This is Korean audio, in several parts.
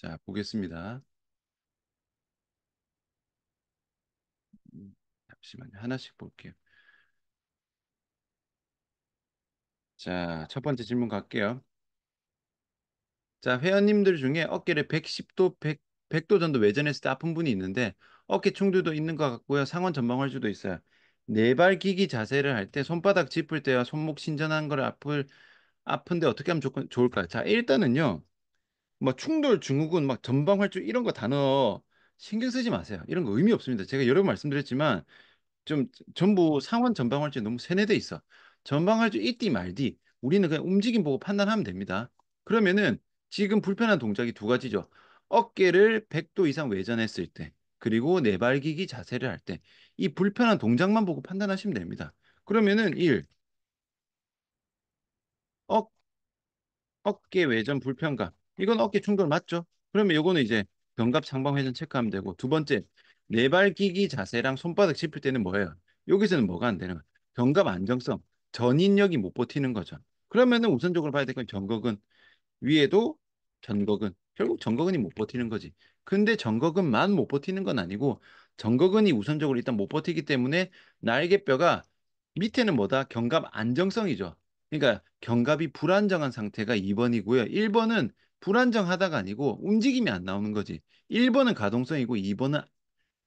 자, 보겠습니다. 음, 잠시만요. 하나씩 볼게요. 자, 첫 번째 질문 갈게요. 자, 회원님들 중에 어깨를 110도, 100, 100도 정도 외전했을 때 아픈 분이 있는데 어깨 충돌도 있는 것 같고요. 상원 전방할 수도 있어요. 네발 기기 자세를 할 때 손바닥 짚을 때와 손목 신전한 걸 아플 아픈데 어떻게 하면 좋, 좋을까요? 자, 일단은요. 뭐 충돌, 중후군막 전방 활주 이런 거 단어 신경 쓰지 마세요. 이런 거 의미 없습니다. 제가 여러 번 말씀드렸지만 좀 전부 상원 전방 활주 너무 세뇌돼 있어. 전방 활주 있디 말디 우리는 그냥 움직임 보고 판단하면 됩니다. 그러면은 지금 불편한 동작이 두 가지죠. 어깨를 100도 이상 외전했을 때 그리고 내발기기 자세를 할 때 이 불편한 동작만 보고 판단하시면 됩니다. 그러면은 1. 어, 어깨 외전 불편감 이건 어깨 충돌 맞죠? 그러면 요거는 이제 견갑 상방 회전 체크하면 되고 두 번째 네발 끼기 자세랑 손바닥 짚을 때는 뭐예요? 여기서는 뭐가 안 되는 거예요? 견갑 안정성, 전인력이 못 버티는 거죠. 그러면은 우선적으로 봐야 될 건 전거근 위에도 전거근 결국 전거근이 못 버티는 거지. 근데 전거근만 못 버티는 건 아니고 전거근이 우선적으로 일단 못 버티기 때문에 날개뼈가 밑에는 뭐다? 견갑 안정성이죠. 그러니까 견갑이 불안정한 상태가 2번이고요. 1번은 불안정하다가 아니고 움직임이 안 나오는 거지. 1번은 가동성이고 2번은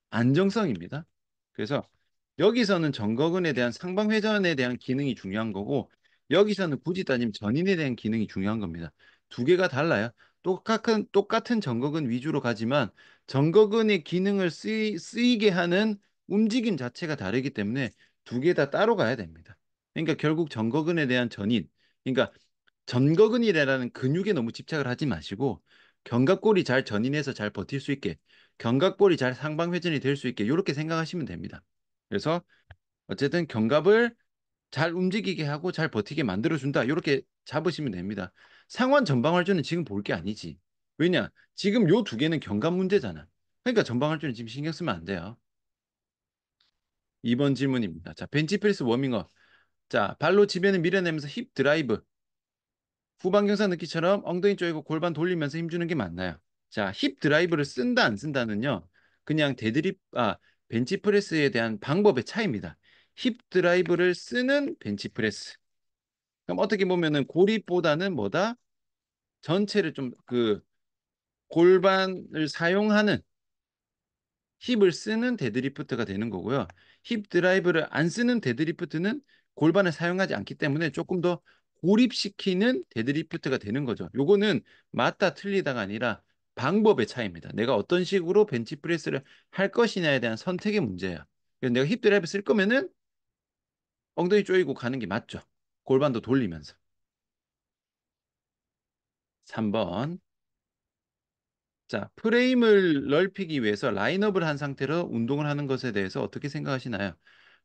안정성입니다. 그래서 여기서는 정거근에 대한 상방회전에 대한 기능이 중요한 거고 여기서는 굳이 따지면 전인에 대한 기능이 중요한 겁니다. 두 개가 달라요. 똑같은 똑같은 정거근 위주로 가지만 정거근의 기능을 쓰이, 쓰이게 하는 움직임 자체가 다르기 때문에 두 개 다 따로 가야 됩니다. 그러니까 결국 정거근에 대한 전인, 그러니까 전거근이라는 근육에 너무 집착을 하지 마시고 견갑골이 잘 전인해서 잘 버틸 수 있게 견갑골이 잘 상방 회전이 될 수 있게 이렇게 생각하시면 됩니다. 그래서 어쨌든 견갑을 잘 움직이게 하고 잘 버티게 만들어준다 이렇게 잡으시면 됩니다. 상완 전방활주는 지금 볼 게 아니지. 왜냐? 지금 요 두 개는 견갑 문제잖아. 그러니까 전방활주는 지금 신경 쓰면 안 돼요. 2번 질문입니다. 자, 벤치프레스 워밍업. 자, 발로 지면을 밀어내면서 힙 드라이브. 후방경사 느끼처럼 엉덩이 쪼이고 골반 돌리면서 힘주는 게 맞나요? 자, 힙 드라이브를 쓴다 안 쓴다는요. 그냥 데드립 아 벤치 프레스에 대한 방법의 차이입니다. 힙 드라이브를 쓰는 벤치 프레스. 그럼 어떻게 보면은 고립보다는 뭐다? 전체를 좀 그 골반을 사용하는 힙을 쓰는 데드리프트가 되는 거고요. 힙 드라이브를 안 쓰는 데드리프트는 골반을 사용하지 않기 때문에 조금 더 고립시키는 데드리프트가 되는 거죠. 요거는 맞다 틀리다가 아니라 방법의 차이입니다. 내가 어떤 식으로 벤치프레스를 할 것이냐에 대한 선택의 문제야. 그 내가 힙드라이브 쓸 거면은 엉덩이 조이고 가는 게 맞죠. 골반도 돌리면서. 3번. 자, 프레임을 넓히기 위해서 라인업을 한 상태로 운동을 하는 것에 대해서 어떻게 생각하시나요?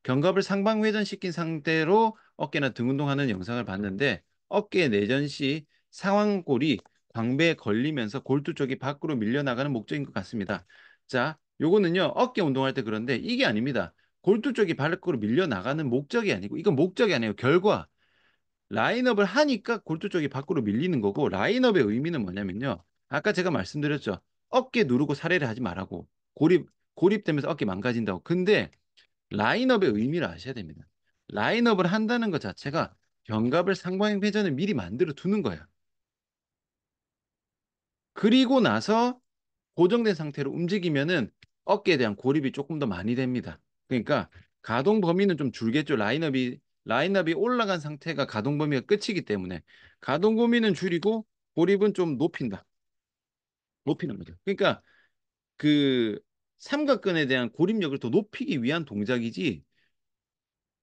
견갑을 상방 회전시킨 상태로 어깨나 등 운동하는 영상을 봤는데 어깨 내전 시 상완골이 광배에 걸리면서 골두 쪽이 밖으로 밀려나가는 목적인 것 같습니다. 자, 요거는요. 어깨 운동할 때 그런데 이게 아닙니다. 골두 쪽이 발으로 밀려나가는 목적이 아니고 이건 목적이 아니에요. 결과. 라인업을 하니까 골두 쪽이 밖으로 밀리는 거고 라인업의 의미는 뭐냐면요. 아까 제가 말씀드렸죠. 어깨 누르고 사례를 하지 말라고. 고립 고립되면서 어깨 망가진다고. 근데 라인업의 의미를 아셔야 됩니다. 라인업을 한다는 것 자체가 견갑을 상방향 회전을 미리 만들어 두는 거야. 그리고 나서 고정된 상태로 움직이면은 어깨에 대한 고립이 조금 더 많이 됩니다. 그러니까 가동 범위는 좀 줄겠죠. 라인업이 라인업이 올라간 상태가 가동 범위가 끝이기 때문에 가동 범위는 줄이고 고립은 좀 높인다. 높이는 거죠. 그러니까 그 삼각근에 대한 고립력을 더 높이기 위한 동작이지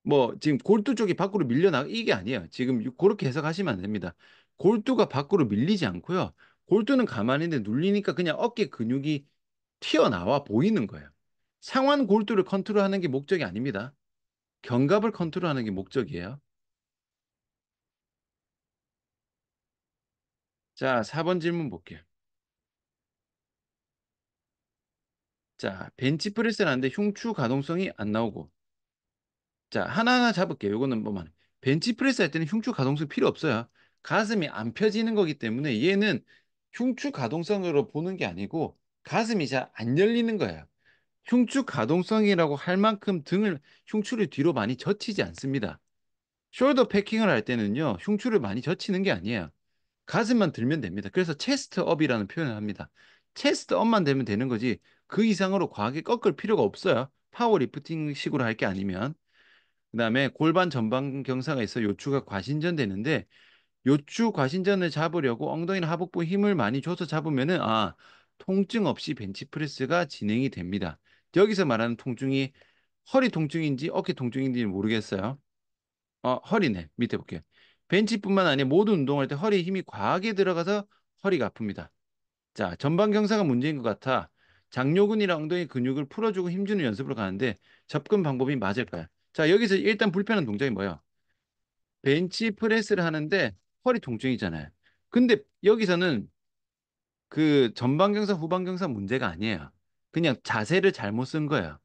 뭐 지금 골두 쪽이 밖으로 밀려나 이게 아니에요. 지금 그렇게 해석하시면 안 됩니다. 골두가 밖으로 밀리지 않고요. 골두는 가만히 있는데 눌리니까 그냥 어깨 근육이 튀어나와 보이는 거예요. 상완 골두를 컨트롤하는 게 목적이 아닙니다. 견갑을 컨트롤하는 게 목적이에요. 자, 4번 질문 볼게요. 자, 벤치프레스는 안 돼. 흉추 가동성이 안 나오고. 자, 하나하나 잡을게요. 요거는 뭐만. 벤치프레스 할 때는 흉추 가동성 필요 없어요. 가슴이 안 펴지는 거기 때문에 얘는 흉추 가동성으로 보는 게 아니고 가슴이 잘 안 열리는 거예요. 흉추 가동성이라고 할 만큼 등을 흉추를 뒤로 많이 젖히지 않습니다. 숄더 패킹을 할 때는요. 흉추를 많이 젖히는 게 아니에요. 가슴만 들면 됩니다. 그래서 체스트 업이라는 표현을 합니다. 체스트 업만 되면 되는 거지 그 이상으로 과하게 꺾을 필요가 없어요. 파워리프팅식으로 할 게 아니면. 그 다음에 골반 전방 경사가 있어 요추가 과신전 되는데 요추 과신전을 잡으려고 엉덩이나 하복부 힘을 많이 줘서 잡으면은 아 통증 없이 벤치프레스가 진행이 됩니다. 여기서 말하는 통증이 허리 통증인지 어깨 통증인지 모르겠어요. 어, 허리네. 밑에 볼게요. 벤치뿐만 아니라 모든 운동할 때 허리에 힘이 과하게 들어가서 허리가 아픕니다. 자, 전방 경사가 문제인 것 같아. 장요근이랑 엉덩이 근육을 풀어주고 힘주는 연습으로 가는데 접근 방법이 맞을까요? 자 여기서 일단 불편한 동작이 뭐예요? 벤치 프레스를 하는데 허리 통증이잖아요. 근데 여기서는 그 전방경사 후방경사 문제가 아니에요. 그냥 자세를 잘못 쓴 거예요.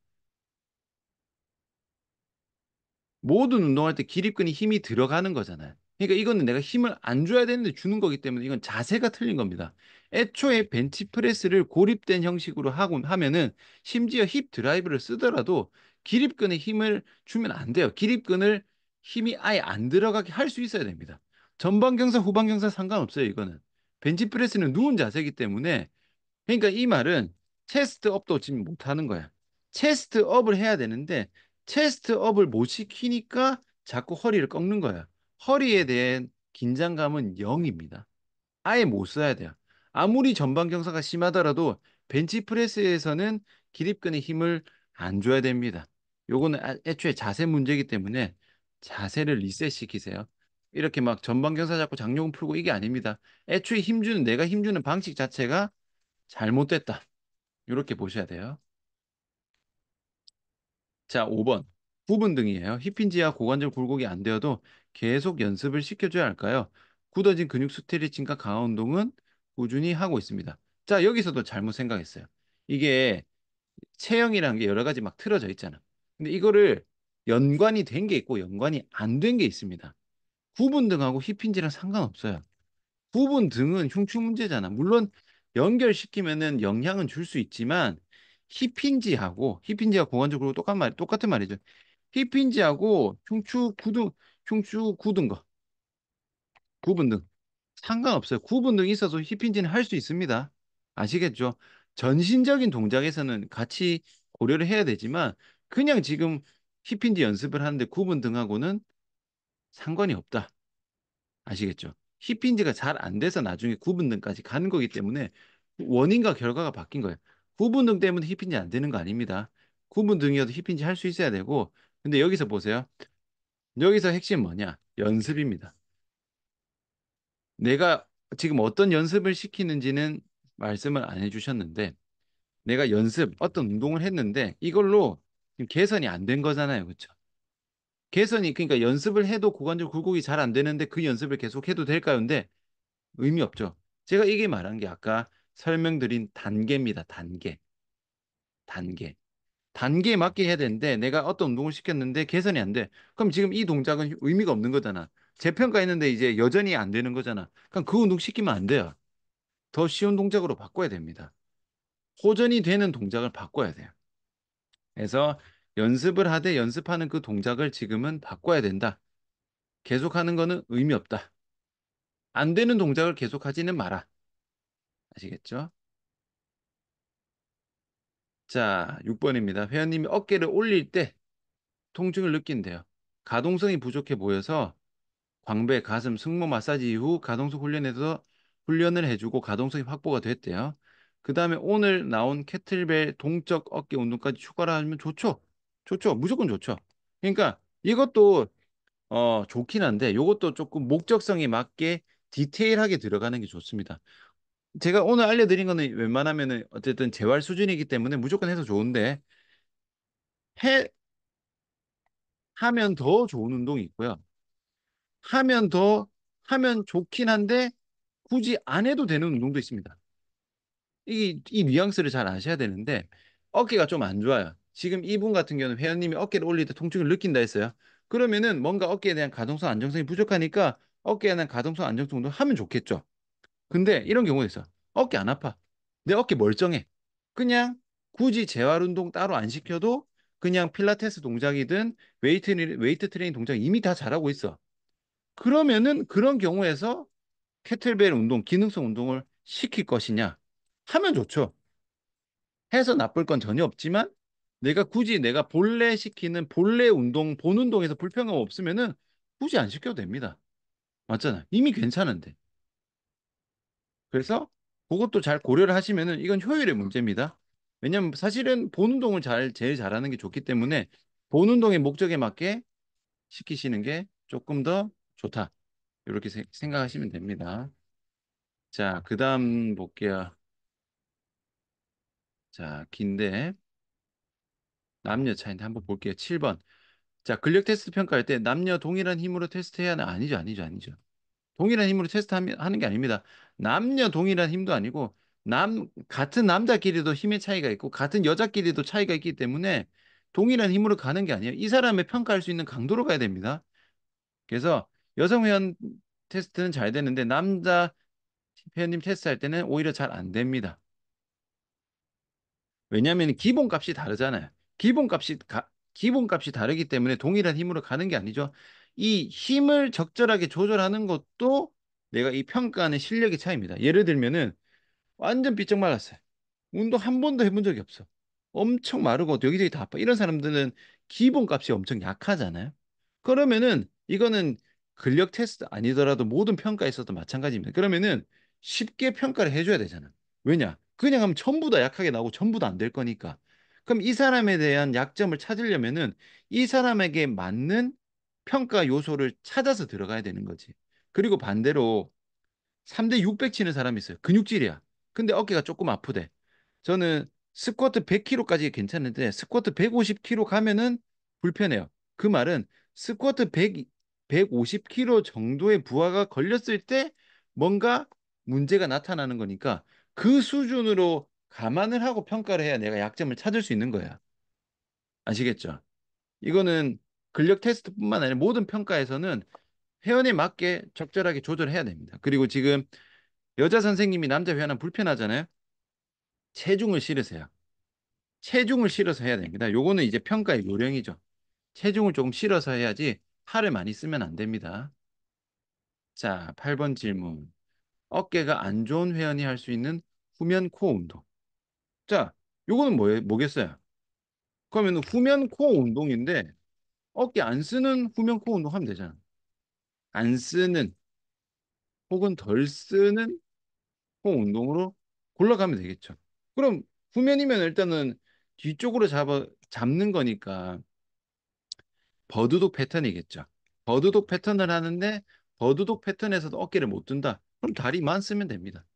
모든 운동할 때 기립근이 힘이 들어가는 거잖아요. 그러니까 이거는 내가 힘을 안 줘야 되는데 주는 거기 때문에 이건 자세가 틀린 겁니다. 애초에 네. 벤치프레스를 고립된 형식으로 하고 하면은 심지어 힙 드라이브를 쓰더라도 기립근에 힘을 주면 안 돼요. 기립근을 힘이 아예 안 들어가게 할 수 있어야 됩니다. 전방경사, 후방경사 상관없어요, 이거는. 벤치프레스는 누운 자세이기 때문에 그러니까 이 말은 체스트업도 지금 못하는 거야. 체스트업을 해야 되는데 체스트업을 못 시키니까 자꾸 허리를 꺾는 거야. 허리에 대한 긴장감은 0입니다. 아예 못 써야 돼요. 아무리 전방 경사가 심하더라도 벤치프레스에서는 기립근의 힘을 안 줘야 됩니다. 요거는 아, 애초에 자세 문제이기 때문에 자세를 리셋시키세요. 이렇게 막 전방 경사 잡고 장용 풀고 이게 아닙니다. 애초에 힘주는 내가 힘주는 방식 자체가 잘못됐다. 이렇게 보셔야 돼요. 자, 5번. 부분 등이에요. 힙힌지와 고관절 굴곡이 안 되어도 계속 연습을 시켜줘야 할까요? 굳어진 근육 스트레칭과 강화 운동은 꾸준히 하고 있습니다. 자, 여기서도 잘못 생각했어요. 이게 체형이란게 여러 가지 막 틀어져 있잖아. 근데 이거를 연관이 된 게 있고 연관이 안 된 게 있습니다. 구분 등하고 힙인지랑 상관없어요. 구분 등은 흉추 문제잖아. 물론 연결시키면은 영향은 줄 수 있지만 힙인지하고힙인지가 공간적으로 똑같은 말 똑같은 말이죠. 힙인지하고 흉추 구두 흉추 굳은거 구분 등 상관없어요. 구분 등 있어서 힙힌지는 할 수 있습니다. 아시겠죠? 전신적인 동작에서는 같이 고려를 해야 되지만 그냥 지금 힙힌지 연습을 하는데 구분 등하고는 상관이 없다. 아시겠죠? 힙힌지가 잘 안 돼서 나중에 구분 등까지 가는 거기 때문에 원인과 결과가 바뀐 거예요. 구분 등 때문에 힙힌지 안 되는 거 아닙니다. 구분 등이어도 힙힌지 할 수 있어야 되고 근데 여기서 보세요. 여기서 핵심 뭐냐? 연습입니다. 내가 지금 어떤 연습을 시키는지는 말씀을 안 해주셨는데 내가 연습, 어떤 운동을 했는데 이걸로 개선이 안 된 거잖아요. 그렇죠? 개선이 그러니까 연습을 해도 고관절 굴곡이 잘 안 되는데 그 연습을 계속 해도 될까요? 근데 의미 없죠. 제가 이게 말한 게 아까 설명드린 단계입니다. 단계. 단계. 단계에 맞게 해야 되는데 내가 어떤 운동을 시켰는데 개선이 안 돼. 그럼 지금 이 동작은 의미가 없는 거잖아. 재평가했는데 이제 여전히 안 되는 거잖아. 그럼 그 운동 시키면 안 돼요. 더 쉬운 동작으로 바꿔야 됩니다. 호전이 되는 동작을 바꿔야 돼요. 그래서 연습을 하되 연습하는 그 동작을 지금은 바꿔야 된다. 계속하는 거는 의미 없다. 안 되는 동작을 계속하지는 마라. 아시겠죠? 자, 6번입니다. 회원님이 어깨를 올릴 때 통증을 느낀대요. 가동성이 부족해 보여서 광배, 가슴, 승모 마사지 이후 가동성 훈련에서 훈련을 해주고 가동성이 확보가 됐대요. 그 다음에 오늘 나온 캐틀벨 동적 어깨 운동까지 추가를 하면 좋죠. 좋죠. 무조건 좋죠. 그러니까 이것도 어, 좋긴 한데 이것도 조금 목적성에 맞게 디테일하게 들어가는 게 좋습니다. 제가 오늘 알려드린 거는 웬만하면은 어쨌든 재활 수준이기 때문에 무조건 해서 좋은데 해 하면 더 좋은 운동이 있고요. 하면 더 하면 좋긴 한데 굳이 안 해도 되는 운동도 있습니다. 이, 이 뉘앙스를 잘 아셔야 되는데 어깨가 좀 안 좋아요. 지금 이분 같은 경우는 회원님이 어깨를 올릴 때 통증을 느낀다 했어요. 그러면은 뭔가 어깨에 대한 가동성 안정성이 부족하니까 어깨에 대한 가동성 안정성도 하면 좋겠죠. 근데 이런 경우도 있어. 어깨 안 아파. 내 어깨 멀쩡해. 그냥 굳이 재활 운동 따로 안 시켜도 그냥 필라테스 동작이든 웨이트, 웨이트 트레이닝 동작 이미 다 잘하고 있어. 그러면은 그런 경우에서 캐틀벨 운동, 기능성 운동을 시킬 것이냐? 하면 좋죠. 해서 나쁠 건 전혀 없지만 내가 굳이 내가 본래 시키는 본래 운동, 본 운동에서 불편함 없으면은 굳이 안 시켜도 됩니다. 맞잖아. 이미 괜찮은데. 그래서 그것도 잘 고려를 하시면은 이건 효율의 문제입니다. 왜냐면 하 사실은 본 운동을 잘 제일 잘하는 게 좋기 때문에 본 운동의 목적에 맞게 시키시는 게 조금 더 좋다. 이렇게 세, 생각하시면 됩니다. 자, 그다음 볼게요. 자, 긴데 남녀 차이인데 한번 볼게요. 7번. 자, 근력 테스트 평가할 때 남녀 동일한 힘으로 테스트해야 하는 아니죠, 아니죠, 아니죠. 동일한 힘으로 테스트하는 게 아닙니다. 남녀 동일한 힘도 아니고 남 같은 남자끼리도 힘의 차이가 있고 같은 여자끼리도 차이가 있기 때문에 동일한 힘으로 가는 게 아니에요. 이 사람의 평가할 수 있는 강도로 가야 됩니다. 그래서 여성 회원 테스트는 잘 되는데 남자 회원님 테스트할 때는 오히려 잘 안 됩니다. 왜냐하면 기본값이 다르잖아요. 기본값이 가, 기본값이 다르기 때문에 동일한 힘으로 가는 게 아니죠. 이 힘을 적절하게 조절하는 것도 내가 이 평가하는 실력의 차이입니다. 예를 들면은 완전 삐쩍 말랐어요. 운동 한 번도 해본 적이 없어. 엄청 마르고 여기저기 다 아파. 이런 사람들은 기본값이 엄청 약하잖아요. 그러면은 이거는 근력 테스트 아니더라도 모든 평가에서도 마찬가지입니다. 그러면은 쉽게 평가를 해줘야 되잖아. 왜냐? 그냥 하면 전부 다 약하게 나오고 전부 다 안 될 거니까. 그럼 이 사람에 대한 약점을 찾으려면은 이 사람에게 맞는 평가 요소를 찾아서 들어가야 되는 거지. 그리고 반대로 3대 600 치는 사람이 있어요. 근육질이야. 근데 어깨가 조금 아프대. 저는 스쿼트 100kg까지 괜찮은데 스쿼트 150kg 가면은 불편해요. 그 말은 스쿼트 100, 150kg 정도의 부하가 걸렸을 때 뭔가 문제가 나타나는 거니까 그 수준으로 감안을 하고 평가를 해야 내가 약점을 찾을 수 있는 거야. 아시겠죠? 이거는 근력 테스트뿐만 아니라 모든 평가에서는 회원에 맞게 적절하게 조절해야 됩니다. 그리고 지금 여자 선생님이 남자 회원은 불편하잖아요. 체중을 실으세요. 체중을 실어서 해야 됩니다. 요거는 이제 평가의 요령이죠. 체중을 조금 실어서 해야지 팔을 많이 쓰면 안 됩니다. 자, 8번 질문. 어깨가 안 좋은 회원이 할 수 있는 후면 코어 운동. 자, 요거는 뭐, 뭐겠어요? 그러면 후면 코어 운동인데 어깨 안 쓰는 후면 코 운동하면 되잖아. 안 쓰는 혹은 덜 쓰는 코 운동으로 골라가면 되겠죠. 그럼 후면이면 일단은 뒤쪽으로 잡아, 잡는 거니까 버드독 패턴이겠죠. 버드독 패턴을 하는데 버드독 패턴에서도 어깨를 못 든다. 그럼 다리만 쓰면 됩니다.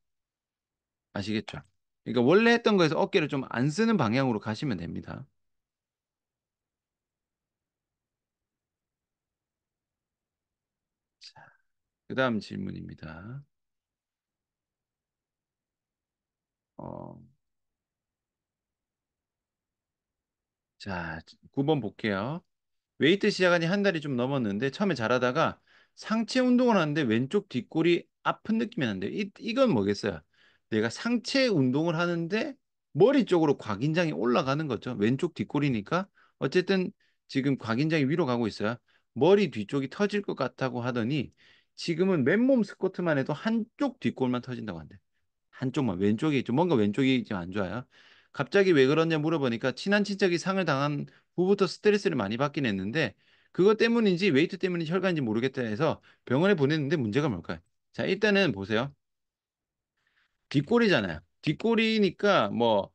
아시겠죠? 그러니까 원래 했던 거에서 어깨를 좀 안 쓰는 방향으로 가시면 됩니다. 그 다음 질문입니다. 어, 자, 9번 볼게요. 웨이트 시작한 지 한 달이 좀 넘었는데 처음에 잘하다가 상체 운동을 하는데 왼쪽 뒷골이 아픈 느낌이 난는데 이, 이건 뭐겠어요? 내가 상체 운동을 하는데 머리 쪽으로 곽인장이 올라가는 거죠. 왼쪽 뒷골이니까 어쨌든 지금 곽인장이 위로 가고 있어요. 머리 뒤쪽이 터질 것 같다고 하더니 지금은 맨몸 스쿼트만 해도 한쪽 뒷골만 터진다고 한대. 한쪽만 왼쪽이 좀 뭔가 왼쪽이 좀 안 좋아요. 갑자기 왜 그러냐 물어보니까 친한 친척이 상을 당한 후부터 스트레스를 많이 받긴 했는데 그것 때문인지 웨이트 때문인지 혈관인지 모르겠다 해서 병원에 보냈는데 문제가 뭘까요? 자 일단은 보세요. 뒷골이잖아요. 뒷골이니까 뭐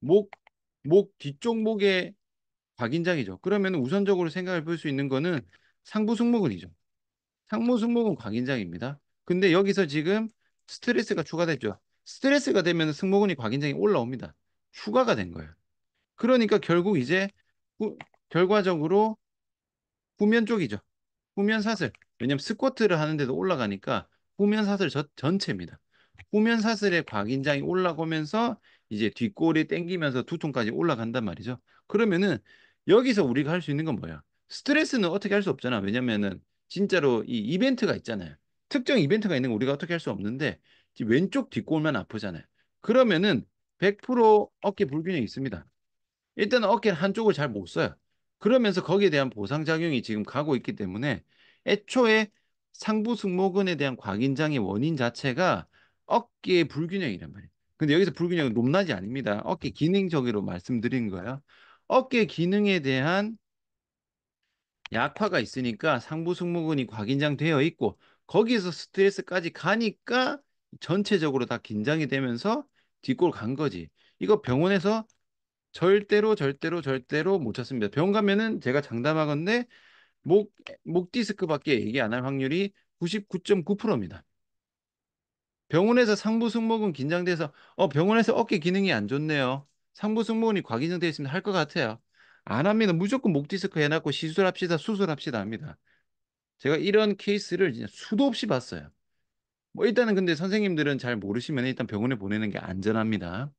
목 목 뒤쪽 목에 곽인장이죠. 그러면 우선적으로 생각해 볼 수 있는 거는 상부 승모근이죠. 상무승모근 곽인장입니다. 근데 여기서 지금 스트레스가 추가됐죠. 스트레스가 되면 승모근이 곽인장이 올라옵니다. 추가가 된 거예요. 그러니까 결국 이제 후, 결과적으로 후면 쪽이죠. 후면 사슬. 왜냐면 스쿼트를 하는데도 올라가니까 후면 사슬 저, 전체입니다. 후면 사슬의 곽인장이 올라오면서 이제 뒷골이 땡기면서 두통까지 올라간단 말이죠. 그러면은 여기서 우리가 할 수 있는 건 뭐야? 스트레스는 어떻게 할 수 없잖아. 왜냐면은 진짜로 이 이벤트가 있잖아요. 특정 이벤트가 있는 거 우리가 어떻게 할 수 없는데 왼쪽 뒷골만 아프잖아요. 그러면은 100% 어깨 불균형이 있습니다. 일단 어깨 한쪽을 잘 못 써요. 그러면서 거기에 대한 보상작용이 지금 가고 있기 때문에 애초에 상부 승모근에 대한 과긴장의 원인 자체가 어깨의 불균형이란 말이에요. 근데 여기서 불균형은 높낮이 아닙니다. 어깨 기능적으로 말씀드린 거예요. 어깨 기능에 대한 약화가 있으니까 상부승모근이 과긴장되어 있고 거기에서 스트레스까지 가니까 전체적으로 다 긴장이 되면서 뒷골 간 거지. 이거 병원에서 절대로 절대로 절대로 못 찾습니다. 병원 가면은 제가 장담하건데 목, 목 디스크밖에 얘기 안 할 확률이 99.9%입니다. 병원에서 상부승모근 긴장돼서 어 병원에서 어깨 기능이 안 좋네요. 상부승모근이 과긴장되어 있으면 할 것 같아요. 안 합니다. 무조건 목 디스크 해놨고 시술합시다, 수술합시다 합니다. 제가 이런 케이스를 진짜 수도 없이 봤어요. 뭐 일단은 근데 선생님들은 잘 모르시면 일단 병원에 보내는 게 안전합니다.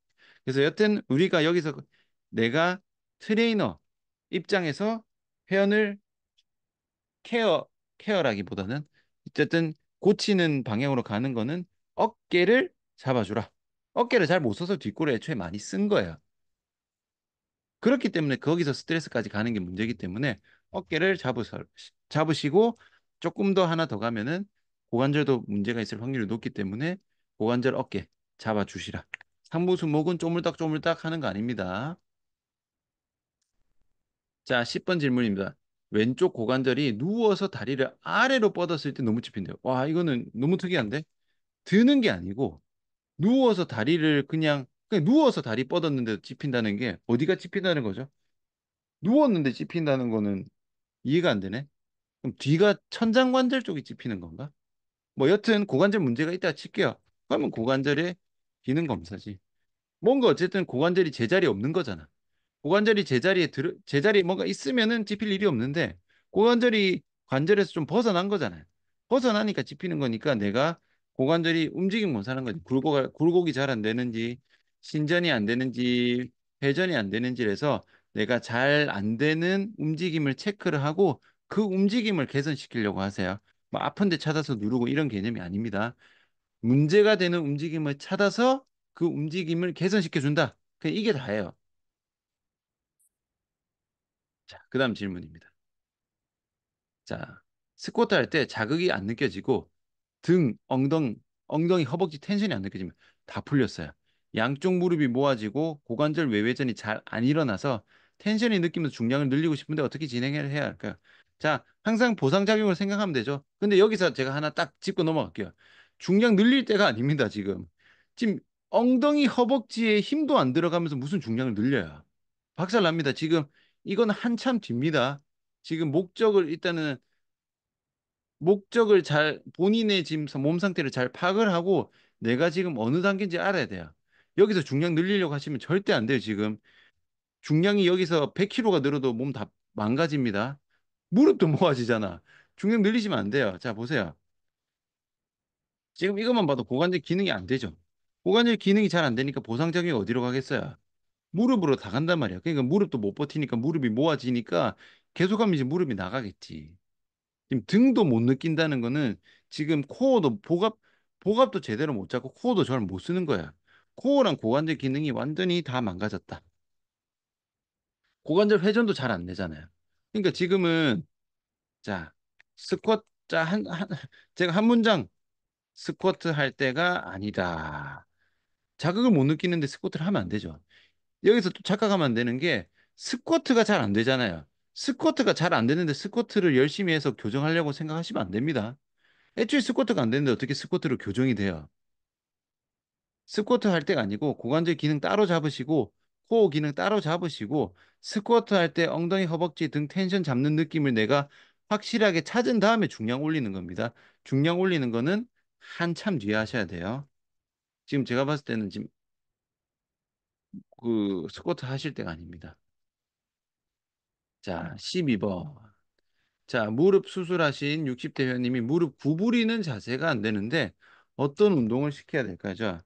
그래서 여튼 우리가 여기서 내가 트레이너 입장에서 회원을 케어, 케어라기보다는 어쨌든 고치는 방향으로 가는 거는 어깨를 잡아주라. 어깨를 잘 못 써서 뒷골에 애초에 많이 쓴 거예요. 그렇기 때문에 거기서 스트레스까지 가는 게 문제이기 때문에 어깨를 잡으서, 잡으시고 조금 더 하나 더 가면은 고관절도 문제가 있을 확률이 높기 때문에 고관절 어깨 잡아주시라. 상부수목은 쪼물딱 쪼물딱 하는 거 아닙니다. 자, 10번 질문입니다. 왼쪽 고관절이 누워서 다리를 아래로 뻗었을 때 너무 찝힌대요. 와, 이거는 너무 특이한데? 드는 게 아니고 누워서 다리를 그냥 그냥 누워서 다리 뻗었는데 찝힌다는 게 어디가 찝힌다는 거죠? 누웠는데 찝힌다는 거는 이해가 안 되네. 그럼 뒤가 천장관절 쪽이 찝히는 건가? 뭐 여튼 고관절 문제가 있다 칠게요. 그러면 고관절에 비는 검사지. 뭔가 어쨌든 고관절이 제자리에 없는 거잖아. 고관절이 제자리에 들어 제자리 뭔가 있으면은 찝힐 일이 없는데 고관절이 관절에서 좀 벗어난 거잖아요. 벗어나니까 찝히는 거니까 내가 고관절이 움직임 못 사는 거지. 굴곡 굴곡이 잘 안 되는지 신전이 안 되는지 회전이 안 되는지를 해서 내가 잘 안 되는 움직임을 체크를 하고 그 움직임을 개선시키려고 하세요. 뭐 아픈 데 찾아서 누르고 이런 개념이 아닙니다. 문제가 되는 움직임을 찾아서 그 움직임을 개선시켜 준다. 그냥 이게 다예요. 자, 그다음 질문입니다. 자, 스쿼트 할 때 자극이 안 느껴지고 등, 엉덩, 엉덩이, 허벅지 텐션이 안 느껴지면 다 풀렸어요. 양쪽 무릎이 모아지고 고관절 외회전이 잘 안 일어나서 텐션이 느끼면서 중량을 늘리고 싶은데 어떻게 진행을 해야 할까요? 자, 항상 보상작용을 생각하면 되죠. 근데 여기서 제가 하나 딱 짚고 넘어갈게요. 중량 늘릴 때가 아닙니다, 지금. 지금 엉덩이 허벅지에 힘도 안 들어가면서 무슨 중량을 늘려요. 박살 납니다. 지금 이건 한참 뒤입니다. 지금 목적을 일단은 목적을 잘 본인의 지금 몸 상태를 잘 파악을 하고 내가 지금 어느 단계인지 알아야 돼요. 여기서 중량 늘리려고 하시면 절대 안 돼요, 지금. 중량이 여기서 100kg가 늘어도 몸 다 망가집니다. 무릎도 모아지잖아. 중량 늘리시면 안 돼요. 자, 보세요. 지금 이것만 봐도 고관절 기능이 안 되죠. 고관절 기능이 잘 안 되니까 보상작용이 어디로 가겠어요? 무릎으로 다 간단 말이야. 그러니까 무릎도 못 버티니까 무릎이 모아지니까 계속하면 이제 무릎이 나가겠지. 지금 등도 못 느낀다는 거는 지금 코어도 복압 복압도 제대로 못 잡고 코어도 잘 못 쓰는 거야. 코어랑 고관절 기능이 완전히 다 망가졌다. 고관절 회전도 잘 안 되잖아요. 그러니까 지금은 자 스쿼트 자한 한, 제가 한 문장 스쿼트 할 때가 아니다. 자극을 못 느끼는데 스쿼트를 하면 안 되죠. 여기서 또 착각하면 안 되는 게 스쿼트가 잘 안 되잖아요. 스쿼트가 잘 안 되는데 스쿼트를 열심히 해서 교정하려고 생각하시면 안 됩니다. 애초에 스쿼트가 안 되는데 어떻게 스쿼트로 교정이 돼요? 스쿼트 할 때가 아니고 고관절 기능 따로 잡으시고 코어 기능 따로 잡으시고 스쿼트 할 때 엉덩이 허벅지 등 텐션 잡는 느낌을 내가 확실하게 찾은 다음에 중량 올리는 겁니다. 중량 올리는 거는 한참 뒤에 하셔야 돼요. 지금 제가 봤을 때는 지금 그 스쿼트 하실 때가 아닙니다. 자, 12번. 자, 무릎 수술하신 60대 회원님이 무릎 구부리는 자세가 안 되는데 어떤 운동을 시켜야 될까요? 자,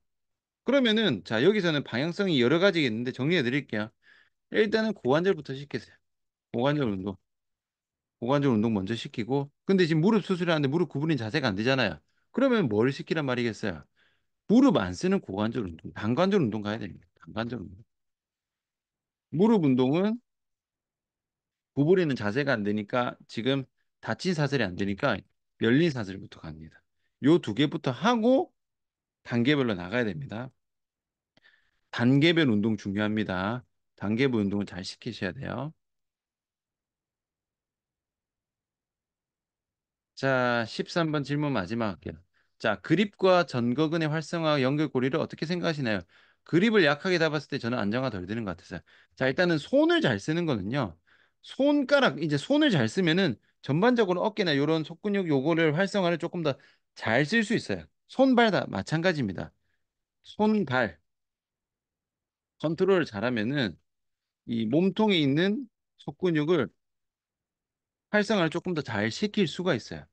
그러면은 자 여기서는 방향성이 여러 가지가 있는데 정리해 드릴게요. 일단은 고관절부터 시키세요. 고관절 운동. 고관절 운동 먼저 시키고 근데 지금 무릎 수술하는데 무릎 구부린 자세가 안 되잖아요. 그러면 뭘 시키란 말이겠어요? 무릎 안 쓰는 고관절 운동, 단관절 운동 가야 됩니다. 단관절 운동. 무릎 운동은 구부리는 자세가 안 되니까 지금 다친 사슬이 안 되니까 열린 사슬부터 갑니다. 요 두 개부터 하고 단계별로 나가야 됩니다. 단계별 운동 중요합니다. 단계별 운동을 잘 시키셔야 돼요. 자, 13번 질문 마지막 할게요. 자, 그립과 전거근의 활성화 연결고리를 어떻게 생각하시나요? 그립을 약하게 잡았을 때 저는 안정화 덜 되는 것같아어요 자, 일단은 손을 잘 쓰는 거는요. 손가락, 이제 손을 잘 쓰면은 전반적으로 어깨나 이런 속근육 요거를 활성화를 조금 더 잘 쓸 수 있어요. 손발 다 마찬가지입니다. 손발. 컨트롤을 잘하면은 이 몸통에 있는 속근육을 활성화를 조금 더 잘 시킬 수가 있어요.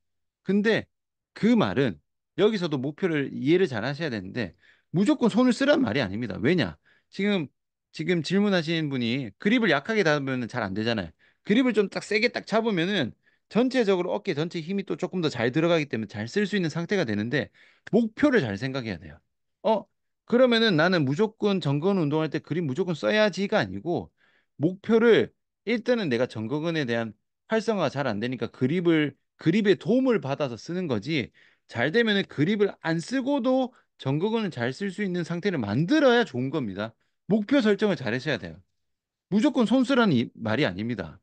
근데 그 말은 여기서도 목표를 이해를 잘 하셔야 되는데 무조건 손을 쓰란 말이 아닙니다. 왜냐? 지금 지금 질문하신 분이 그립을 약하게 잡으면 잘 안 되잖아요. 그립을 좀 딱 세게 딱 잡으면은 전체적으로 어깨 전체 힘이 또 조금 더 잘 들어가기 때문에 잘 쓸 수 있는 상태가 되는데 목표를 잘 생각해야 돼요. 어, 그러면은 나는 무조건 정근 운동할 때 그림 무조건 써야지가 아니고 목표를 일단은 내가 정근에 대한 활성화가 잘 안 되니까 그립을 그립의 도움을 받아서 쓰는 거지 잘 되면은 그립을 안 쓰고도 정근을잘 쓸 수 있는 상태를 만들어야 좋은 겁니다. 목표 설정을 잘 하셔야 돼요. 무조건 손 쓰라는 말이 아닙니다.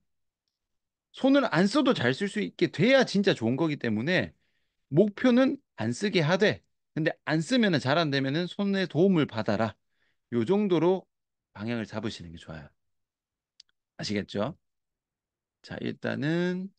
손을 안 써도 잘 쓸 수 있게 돼야 진짜 좋은 거기 때문에 목표는 안 쓰게 하되 근데 안쓰면잘 안되면손에 도움을 받아라. 요 정도로 방향을 잡으시는 게 좋아요. 아시겠죠? 자, 일단은